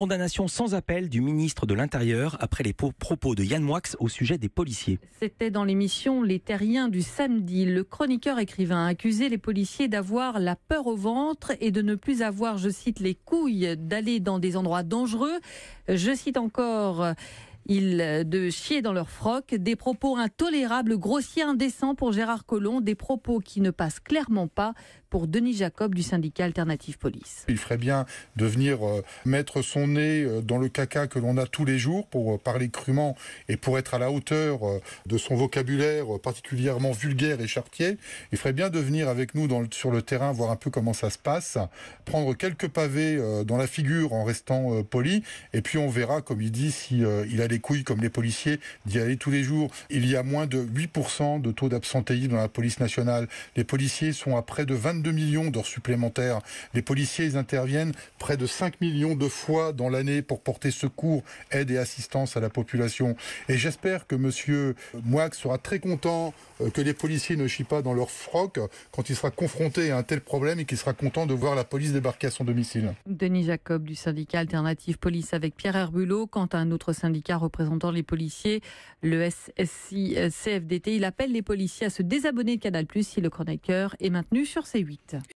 Condamnation sans appel du ministre de l'Intérieur après les propos de Yann Moix au sujet des policiers. C'était dans l'émission Les Terriens du samedi. Le chroniqueur écrivain accusait les policiers d'avoir la peur au ventre et de ne plus avoir, je cite, les couilles d'aller dans des endroits dangereux. Je cite encore euh, de chier dans leur froc, des propos intolérables, grossiers, indécents pour Gérard Collomb, des propos qui ne passent clairement pas pour Denis Jacob du syndicat Alternative Police. Il ferait bien de venir euh, mettre son nez euh, dans le caca que l'on a tous les jours pour parler crûment et pour être à la hauteur de son vocabulaire particulièrement vulgaire et chartier. Il ferait bien de venir avec nous dans sur le terrain voir un peu comment ça se passe, prendre quelques pavés dans la figure en restant poli et puis on verra, comme il dit, si il a couilles comme les policiers d'y aller tous les jours. Il y a moins de 8% de taux d'absentéisme dans la police nationale. Les policiers sont à près de 22 millions d'heures supplémentaires. Les policiers interviennent près de 5 millions de fois dans l'année pour porter secours, aide et assistance à la population. Et j'espère que monsieur Mouac sera très content euh, que les policiers ne chient pas dans leur froc quand il sera confronté à un tel problème et qu'il sera content de voir la police débarquer à son domicile. Denis Jacob du syndicat Alternative Police avec Pierre Herbulot. Quant à un autre syndicat représentant les policiers, le SSI euh, CFDT. Il appelle les policiers à se désabonner de Canal, si le chroniqueur est maintenu sur C8.